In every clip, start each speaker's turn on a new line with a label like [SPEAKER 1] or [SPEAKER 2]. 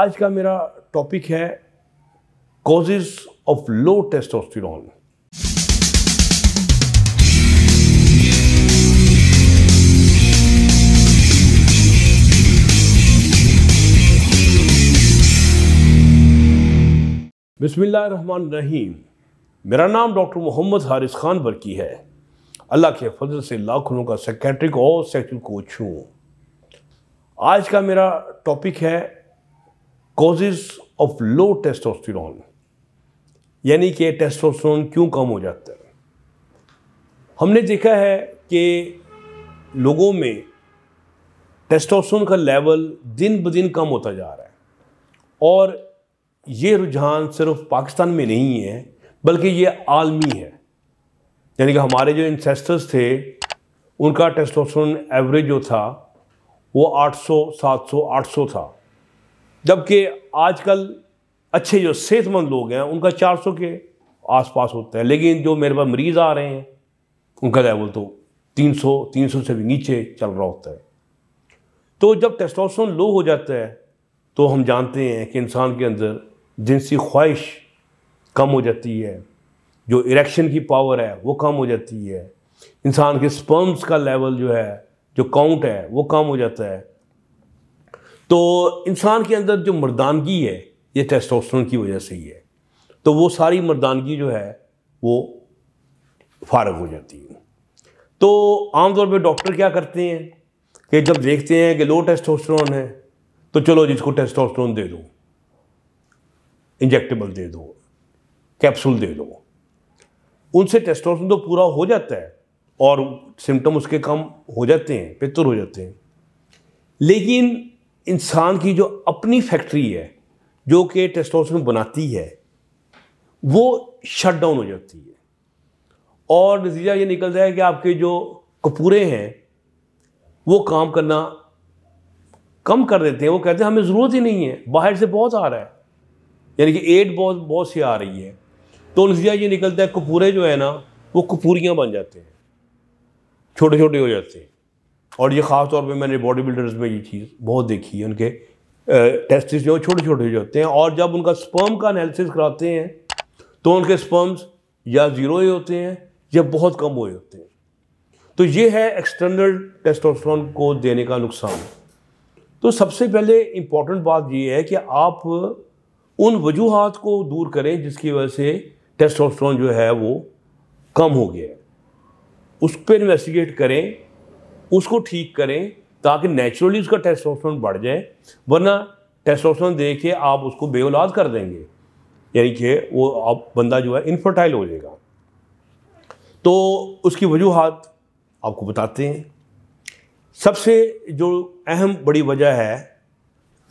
[SPEAKER 1] आज का मेरा टॉपिक है कॉजेज ऑफ लो टेस्टोस्टिरॉन बिस्मिल्लाहमान रहीम मेरा नाम डॉक्टर मोहम्मद हारिस खान बरकी है अल्लाह के फजल से लाखों का सेक्रेटरी और सेक्शन कोच हूँ आज का मेरा टॉपिक है कॉजेज ऑफ लो टेस्टोस्टिर यानी कि टेस्टोस्टेरोन क्यों कम हो जाता है हमने देखा है कि लोगों में टेस्टोस्टेरोन का लेवल दिन ब दिन कम होता जा रहा है और ये रुझान सिर्फ पाकिस्तान में नहीं है बल्कि ये आलमी है यानी कि हमारे जो इंसेस्टर्स थे उनका टेस्टोस्टेरोन एवरेज जो था वो 800 700 800 था जबकि आजकल अच्छे जो सेहतमंद लोग हैं उनका 400 के आसपास होता है लेकिन जो मेरे पास मरीज़ आ रहे हैं उनका लेवल तो 300 300 से भी नीचे चल रहा होता है तो जब टेस्टोस्टेरोन लो हो जाता है तो हम जानते हैं कि इंसान के अंदर जिनसी ख्वाहिश कम हो जाती है जो इरेक्शन की पावर है वो कम हो जाती है इंसान के स्पर्म्स का लेवल जो है जो काउंट है वो कम हो जाता है तो इंसान के अंदर जो मर्दानगी है ये टेस्टोस्टेरोन की वजह से ही है तो वो सारी मर्दानगी जो है वो फारग हो जाती है तो आमतौर पर डॉक्टर क्या करते हैं कि जब देखते हैं कि लो टेस्टोस्टेरोन है तो चलो जिसको टेस्टोस्टेरोन दे दो इंजेक्टेबल दे दो कैप्सूल दे दो उनसे टेस्टोस्टेरोन तो पूरा हो जाता है और सिम्टम उसके कम हो जाते हैं बेहतर हो जाते हैं लेकिन इंसान की जो अपनी फैक्ट्री है जो कि टेस्टोस्टेरोन बनाती है वो शट डाउन हो जाती है और नतीजा ये निकलता है कि आपके जो कपूरे हैं वो काम करना कम कर देते हैं वो कहते हैं हमें ज़रूरत ही नहीं है बाहर से बहुत आ रहा है यानी कि एड बहुत बहुत सी आ रही है तो नतीजा ये निकलता है कपूरे जो है ना वो कपूरियाँ बन जाते हैं छोटे छोटे हो जाते हैं और ये ख़ास तौर पे मैंने बॉडी बिल्डर्स में ये चीज़ बहुत देखी है उनके टेस्टिस जो छोटे छोटे जो होते हैं और जब उनका स्पर्म का एनालिसिस कराते हैं तो उनके स्पर्म्स या ज़ीरो ही होते हैं या बहुत कम हुए होते हैं तो ये है एक्सटर्नल टेस्टोस्टेरोन को देने का नुकसान तो सबसे पहले इम्पॉर्टेंट बात ये है कि आप उन वजूहत को दूर करें जिसकी वजह से टेस्टोस्टेरोन जो है वो कम हो गया है उस पर इन्वेस्टिगेट करें उसको ठीक करें ताकि नेचुरली उसका टेस्टोस्टेरोन बढ़ जाए वरना टेस्टोस्टेरोन दे के आप उसको बेऔलाद कर देंगे यानी कि वो आप बंदा जो है इनफर्टाइल हो जाएगा तो उसकी वजूहत आपको बताते हैं सबसे जो अहम बड़ी वजह है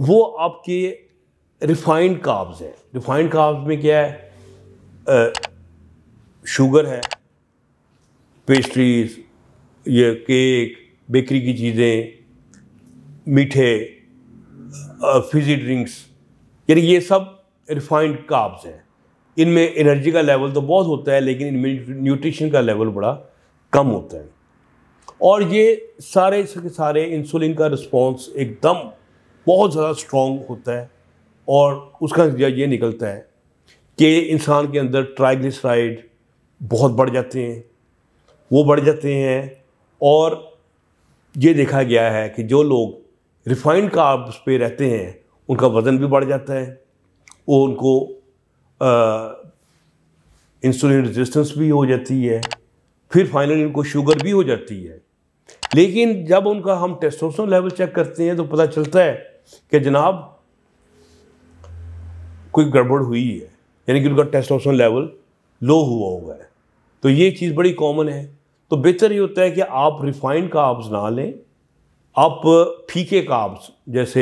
[SPEAKER 1] वो आपके रिफाइंड काब्स है रिफाइंड काब्स में क्या है आ, शुगर है पेस्ट्रीज ये केक बेकरी की चीज़ें मीठे फिजी ड्रिंक्स यानी ये सब रिफाइंड काब्स हैं इनमें एनर्जी का लेवल तो बहुत होता है लेकिन इनमें न्यूट्रिशन का लेवल बड़ा कम होता है और ये सारे के सारे इंसुलिन का रिस्पॉन्स एकदम बहुत ज़्यादा स्ट्रॉन्ग होता है और उसका नतीजा ये निकलता है कि इंसान के अंदर ट्राइग्लिसराइड बहुत बढ़ जाते हैं वो बढ़ जाते हैं और ये देखा गया है कि जो लोग रिफाइंड कार्ब्स पे रहते हैं उनका वज़न भी बढ़ जाता है वो उनको इंसुलिन रेजिस्टेंस भी हो जाती है फिर फाइनली उनको शुगर भी हो जाती है लेकिन जब उनका हम टेस्टोस्टेरोन लेवल चेक करते हैं तो पता चलता है कि जनाब कोई गड़बड़ हुई है यानी कि उनका टेस्टोस्टेरोन लेवल लो हुआ हुआ है तो ये चीज़ बड़ी कॉमन है तो बेहतर ये होता है कि आप रिफाइंड काब्स ना लें आप फीके काब्स जैसे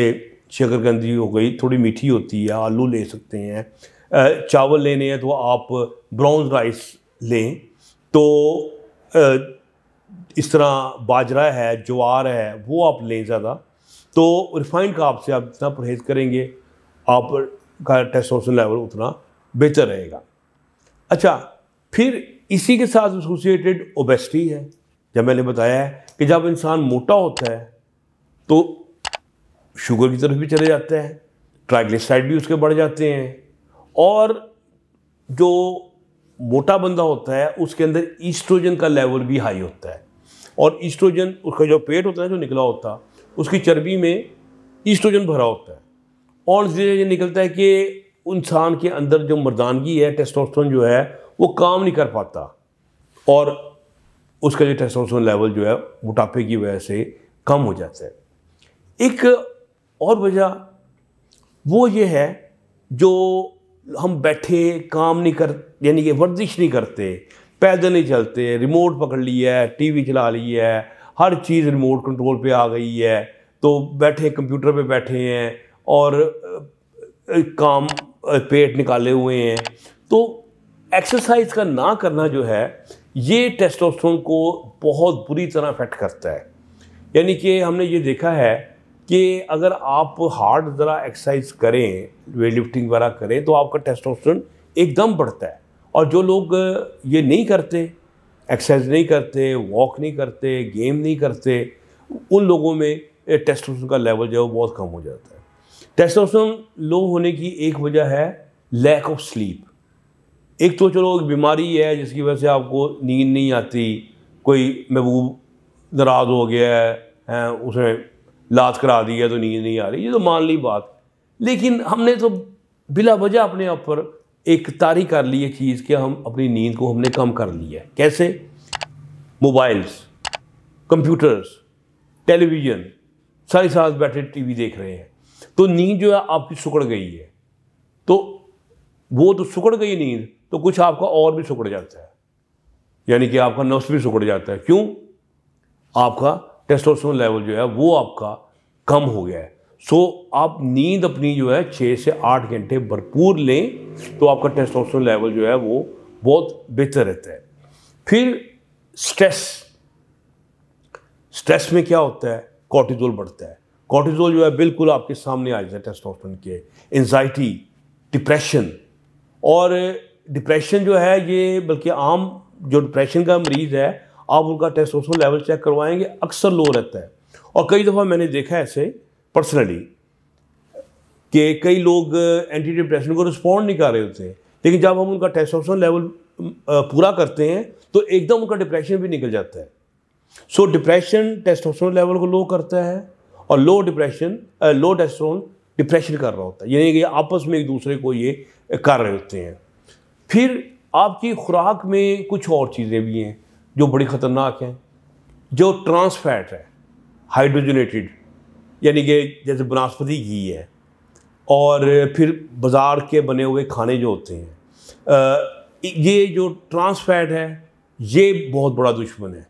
[SPEAKER 1] शकरकंदी हो गई थोड़ी मीठी होती है आलू ले सकते हैं चावल लेने हैं तो आप ब्राउन राइस लें तो इस तरह बाजरा है ज्वार है वो आप लें ज़्यादा तो रिफाइंड का आपसे आप जितना परहेज़ करेंगे आप का टेस्टोस्टेरोन लेवल उतना बेहतर रहेगा अच्छा फिर इसी के साथ एसोसिएटेड ओबेसिटी है जब मैंने बताया कि जब इंसान मोटा होता है तो शुगर की तरफ भी चले जाते हैं ट्राइग्लिसराइड भी उसके बढ़ जाते हैं और जो मोटा बंदा होता है उसके अंदर ईस्ट्रोजन का लेवल भी हाई होता है और ईस्ट्रोजन उसका जो पेट होता है जो निकला होता उसकी चर्बी में ईस्ट्रोजन भरा होता है और इसलिए ये निकलता है कि इंसान के अंदर जो मर्दानगी है टेस्टोस्टेरोन जो है वो काम नहीं कर पाता और उसका जो टेस्टोस्टेरोन लेवल जो है मोटापे की वजह से कम हो जाता है एक और वजह वो ये है जो हम बैठे काम नहीं कर यानी कि वर्जिश नहीं करते पैदल नहीं चलते रिमोट पकड़ लिया है टीवी चला ली है हर चीज़ रिमोट कंट्रोल पे आ गई है तो बैठे कंप्यूटर पे बैठे हैं और काम पेट निकाले हुए हैं तो एक्सरसाइज का ना करना जो है ये टेस्टोस्टेरोन को बहुत बुरी तरह अफेक्ट करता है यानी कि हमने ये देखा है कि अगर आप हार्ड ज़रा एक्सरसाइज करें वेट लिफ्टिंग वगैरह करें तो आपका टेस्टोस्टेरोन एकदम बढ़ता है और जो लोग ये नहीं करते एक्सरसाइज नहीं करते वॉक नहीं करते गेम नहीं करते उन लोगों में टेस्टोस्टेरोन का लेवल जो है वो बहुत कम हो जाता है टेस्टोस्टेरोन लो होने की एक वजह है लैक ऑफ स्लीप एक तो चलो एक बीमारी है जिसकी वजह से आपको नींद नहीं आती कोई महबूब दराज हो गया है, है उसने लात करा दी है तो नींद नहीं आ रही ये तो मान ली बात लेकिन हमने तो बिला वजह अपने आप पर एक तारी कर ली है चीज़ कि हम अपनी नींद को हमने कम कर लिया है कैसे मोबाइल्स कंप्यूटर्स टेलीविज़न सारी साथ बैठे टीवी देख रहे हैं तो नींद जो है आपकी सुकड़ गई है तो वो तो सुकड़ गई नींद तो कुछ आपका और भी सुकड़ जाता है यानी कि आपका नफ्स भी सुकड़ जाता है क्यों आपका टेस्टोस्टेरोन लेवल जो है वो आपका कम हो गया है सो so, आप नींद अपनी जो है छः से आठ घंटे भरपूर लें तो आपका टेस्टोस्टेरोन लेवल जो है वो बहुत बेहतर रहता है फिर स्ट्रेस स्ट्रेस में क्या होता है कॉर्टिजोल बढ़ता है कॉर्टिजोल जो है बिल्कुल आपके सामने आ जाता है टेस्टोस्टेरोन के एनजाइटी डिप्रेशन और डिप्रेशन जो है ये बल्कि आम जो डिप्रेशन का मरीज़ है आप उनका टेस्टोस्टेरोन लेवल चेक करवाएंगे अक्सर लो रहता है और कई दफ़ा मैंने देखा है ऐसे पर्सनली कि कई लोग एंटी डिप्रेशन को रिस्पॉन्ड नहीं कर रहे होते लेकिन जब हम उनका टेस्टोस्टेरोन लेवल पूरा करते हैं तो एकदम उनका डिप्रेशन भी निकल जाता है सो डिप्रेशन टेस्टोस्टेरोन लेवल को लो करता है और low depression low testosterone depression कर रहा होता है यानी कि आपस में एक दूसरे को ये कर रहे होते हैं फिर आपकी खुराक में कुछ और चीज़ें भी हैं जो बड़ी ख़तरनाक हैं जो ट्रांसफैट है हाइड्रोजनेटेड यानी कि जैसे बनस्पति घी है और फिर बाज़ार के बने हुए खाने जो होते हैं ये जो ट्रांसफैट है ये बहुत बड़ा दुश्मन है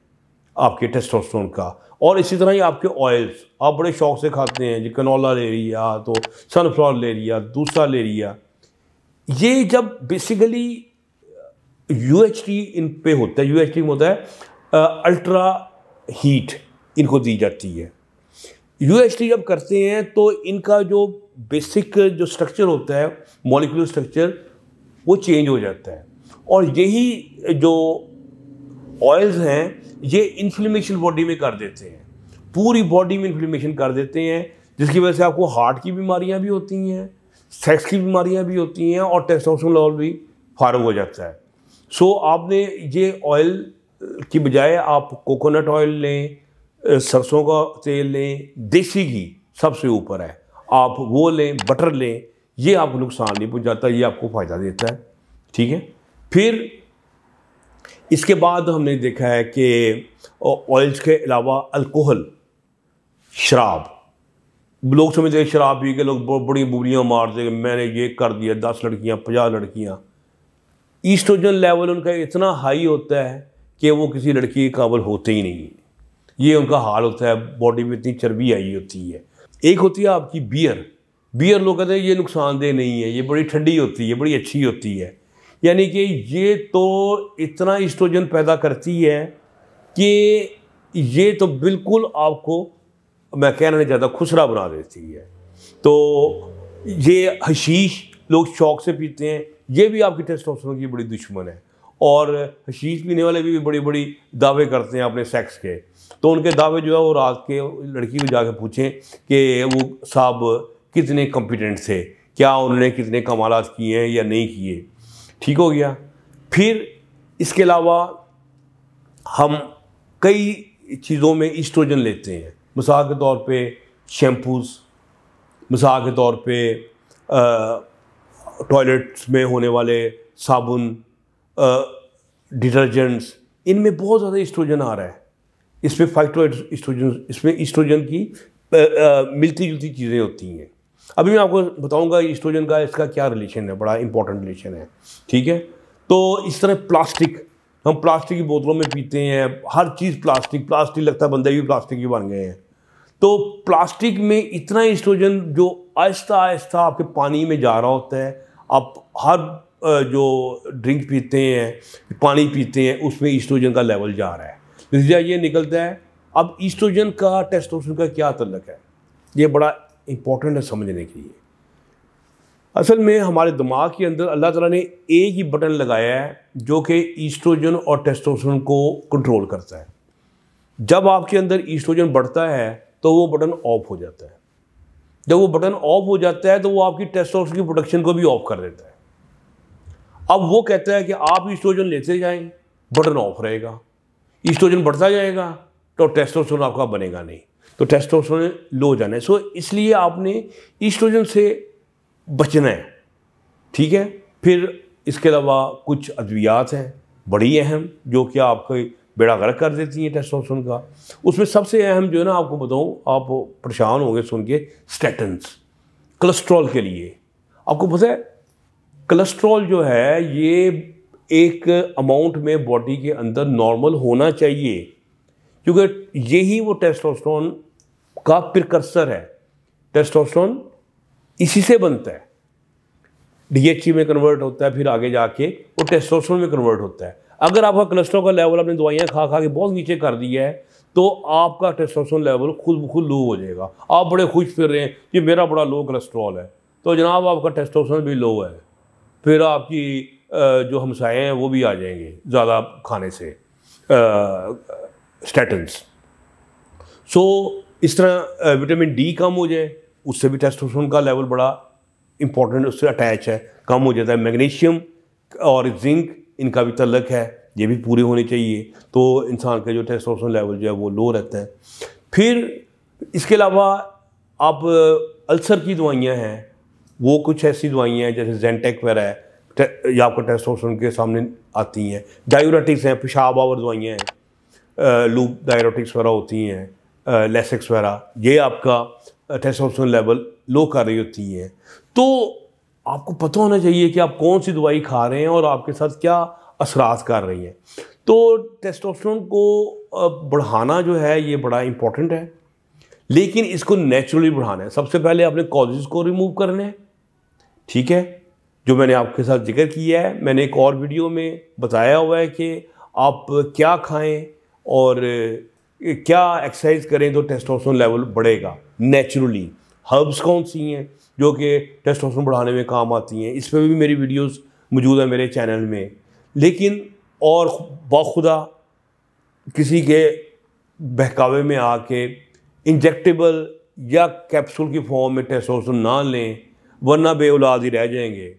[SPEAKER 1] आपके टेस्टोस्टेरोन का और इसी तरह ही आपके ऑयल्स आप बड़े शौक से खाते हैं जी कनोला ले लिया तो सनफ्लावर ले लिया दूसरा ले लिया ये जब बेसिकली यू एच टी इन पे होता है यू एच टी में होता है अल्ट्रा हीट इनको दी जाती है यू एच टी जब करते हैं तो इनका जो बेसिक जो स्ट्रक्चर होता है मॉलिकुलर स्ट्रक्चर वो चेंज हो जाता है और यही जो ऑयल्स हैं ये इन्फ्लेमेशन बॉडी में कर देते हैं पूरी बॉडी में इन्फ्लेमेशन कर देते हैं जिसकी वजह से आपको हार्ट की बीमारियां भी होती हैं सेक्स की बीमारियाँ भी होती हैं और टेस्टोस्टेरोन लेवल भी फारग हो जाता है सो so, आपने ये ऑयल की बजाय आप कोकोनट ऑयल लें सरसों का तेल लें देसी घी सबसे ऊपर है आप वो लें बटर लें ये आपको नुकसान नहीं पहुंचाता ये आपको फ़ायदा देता है ठीक है फिर इसके बाद हमने देखा है कि ऑयल्स के अलावा अल्कोहल शराब लोग समझ गए शराब पी के लोग बड़ी बुरियाँ मार देंगे मैंने ये कर दिया दस लड़कियाँ पचास लड़कियाँ ईस्ट्रोजन लेवल उनका इतना हाई होता है कि वो किसी लड़की के काबल होते ही नहीं ये उनका हाल होता है बॉडी में इतनी चर्बी आई होती है एक होती है आपकी बियर बियर लोग कहते हैं ये नुकसानदेह नहीं है ये बड़ी ठंडी होती है बड़ी अच्छी होती है यानी कि ये तो इतना ईस्ट्रोजन पैदा करती है कि ये तो बिल्कुल आपको मैं कहना नहीं चाहता खुसरा बना देती है तो ये हशीश लोग शौक से पीते हैं ये भी आपकी टेस्टोस्टेरोन की बड़ी दुश्मन है और हशीश पीने वाले भी, भी बड़ी बड़ी दावे करते हैं अपने सेक्स के तो उनके दावे जो है वो रात के लड़की को जाके पूछें कि वो साहब कितने कम्पिटेंट थे क्या उन्होंने कितने कमालत किए हैं या नहीं किए ठीक हो गया फिर इसके अलावा हम कई चीज़ों में इस्ट्रोजन लेते हैं मिसाल के तौर पे शैम्पूस मिसाल के तौर पे टॉयलेट्स में होने वाले साबुन डिटर्जेंट्स इनमें बहुत ज़्यादा इस्ट्रोजन आ रहा है इसमें फाइटो इस्ट्रोजन इसमें इस्ट्रोजन की आ, आ, मिलती जुलती चीज़ें होती हैं अभी मैं आपको बताऊंगा इस्ट्रोजन का इसका क्या रिलेशन है बड़ा इंपॉर्टेंट रिलेशन है ठीक है तो इस तरह प्लास्टिक हम प्लास्टिक की बोतलों में पीते हैं हर चीज़ प्लास्टिक प्लास्टिक लगता है बंदे भी प्लास्टिक ही बन गए हैं तो प्लास्टिक में इतना इस्ट्रोजन जो आहिस्ता आहिस्ता आपके पानी में जा रहा होता है आप हर जो ड्रिंक पीते हैं पानी पीते हैं उसमें ईस्ट्रोजन का लेवल जा रहा है नतीजा ये निकलता है अब ईस्ट्रोजन का टेस्टोस्टेरोन का क्या तल्लक है ये बड़ा इम्पोर्टेंट है समझने के लिए असल में हमारे दिमाग के अंदर अल्लाह ताला ने एक ही बटन लगाया है जो कि ईस्ट्रोजन और टेस्टोस्टेरोन को कंट्रोल करता है जब आपके अंदर ईस्ट्रोजन बढ़ता है तो वो बटन ऑफ हो जाता है जब वो बटन ऑफ हो जाता है तो वो आपकी टेस्टोस्टेरोन की प्रोडक्शन को भी ऑफ कर देता है अब वो कहता है कि आप ईस्ट्रोजन लेते जाएं बटन ऑफ रहेगा ईस्ट्रोजन बढ़ता जाएगा तो टेस्टोस्टेरोन आपका बनेगा नहीं तो टेस्टोस्टेरोन लो जाना है सो इसलिए आपने ईस्ट्रोजन से बचना है ठीक है फिर इसके अलावा कुछ अद्वियात हैं बड़ी अहम जो कि आपके बेड़ा गर्क कर देती हैं टेस्टोस्टेरोन का उसमें सबसे अहम जो है ना आपको बताऊँ आप परेशान होंगे सुन के स्टेटन्स कोलेस्ट्रॉल के लिए आपको पता है कोलेस्ट्रॉल जो है ये एक अमाउंट में बॉडी के अंदर नॉर्मल होना चाहिए क्योंकि यही वो टेस्टोस्टेरोन का प्रकर्सर है टेस्टोस्टेरोन इसी से बनता है डीएचई में कन्वर्ट होता है फिर आगे जाके वो टेस्टोस्टेरोन में कन्वर्ट होता है अगर आपका कोलेस्ट्रॉल का लेवल आपने दवाइयाँ खा खा के बहुत नीचे कर दिया है तो आपका टेस्टोस्टेरोन लेवल खुद खुद लो हो जाएगा आप बड़े खुश फिर रहे हैं कि मेरा बड़ा लो कोलेस्ट्रॉल है तो जनाब आपका टेस्टोस्टेरोन भी लो है फिर आपकी जो हमसाए हैं वो भी आ जाएंगे ज़्यादा खाने से स्टेटन्स सो इस तरह विटामिन डी कम हो जाए उससे भी टेस्टोस्टेरोन का लेवल बड़ा इंपॉर्टेंट उससे अटैच है कम हो जाता है मैग्नीशियम और जिंक इनका भी तलक है ये भी पूरे होने चाहिए तो इंसान का जो टेस्टोस्टेरोन लेवल जो है वो लो रहता है फिर इसके अलावा आप अल्सर की दवाइयाँ हैं वो कुछ ऐसी दवाइयाँ हैं जैसे जेंटेक वगैरह है या आपको टेस्टोस्टेरोन के सामने आती हैं डायोरेटिक्स हैं पेशाब आवर दवाइयाँ हैं लूप डायोरेटिक्स वगैरह होती हैं लेसेक्स वगैरह ये आपका टेस्टोस्टेरोन लेवल लो कर रही होती हैं तो आपको पता होना चाहिए कि आप कौन सी दवाई खा रहे हैं और आपके साथ क्या असरात कर रही है तो टेस्टोस्टेरोन को बढ़ाना जो है ये बड़ा इम्पॉर्टेंट है लेकिन इसको नेचुरली बढ़ाना है सबसे पहले आपने कॉजेज को रिमूव करना है ठीक है जो मैंने आपके साथ जिक्र किया है मैंने एक और वीडियो में बताया हुआ है कि आप क्या खाएं और क्या एक्सरसाइज करें तो टेस्टोस्टेरोन लेवल बढ़ेगा नेचुरली हर्ब्स कौन सी हैं जो कि टेस्टोस्टेरोन बढ़ाने में काम आती हैं इस पर भी मेरी वीडियोस मौजूद हैं मेरे चैनल में लेकिन और बाखुदा किसी के बहकावे में आके इंजेक्टेबल या कैप्सूल की फॉर्म में टेस्टोस्टेरोन ना लें वरना बे ही रह जाएंगे